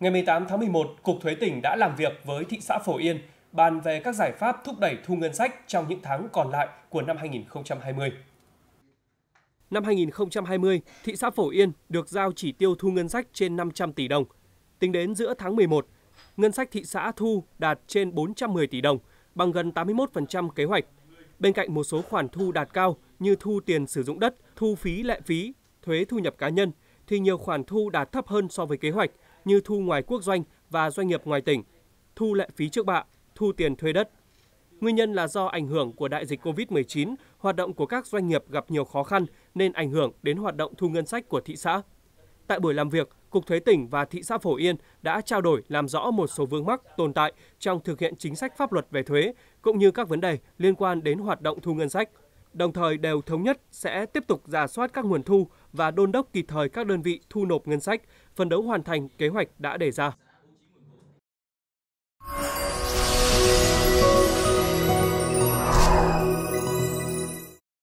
Ngày 18 tháng 11, Cục Thuế tỉnh đã làm việc với thị xã Phổ Yên bàn về các giải pháp thúc đẩy thu ngân sách trong những tháng còn lại của năm 2020. Năm 2020, thị xã Phổ Yên được giao chỉ tiêu thu ngân sách trên 500 tỷ đồng. Tính đến giữa tháng 11, ngân sách thị xã thu đạt trên 410 tỷ đồng, bằng gần 81% kế hoạch. Bên cạnh một số khoản thu đạt cao như thu tiền sử dụng đất, thu phí lệ phí, thuế thu nhập cá nhân, thì nhiều khoản thu đạt thấp hơn so với kế hoạch – như thu ngoài quốc doanh và doanh nghiệp ngoài tỉnh, thu lệ phí trước bạ, thu tiền thuê đất. Nguyên nhân là do ảnh hưởng của đại dịch COVID-19, hoạt động của các doanh nghiệp gặp nhiều khó khăn nên ảnh hưởng đến hoạt động thu ngân sách của thị xã. Tại buổi làm việc, Cục Thuế tỉnh và thị xã Phổ Yên đã trao đổi làm rõ một số vướng mắc tồn tại trong thực hiện chính sách pháp luật về thuế, cũng như các vấn đề liên quan đến hoạt động thu ngân sách đồng thời đều thống nhất sẽ tiếp tục giả soát các nguồn thu và đôn đốc kịp thời các đơn vị thu nộp ngân sách, phấn đấu hoàn thành kế hoạch đã đề ra.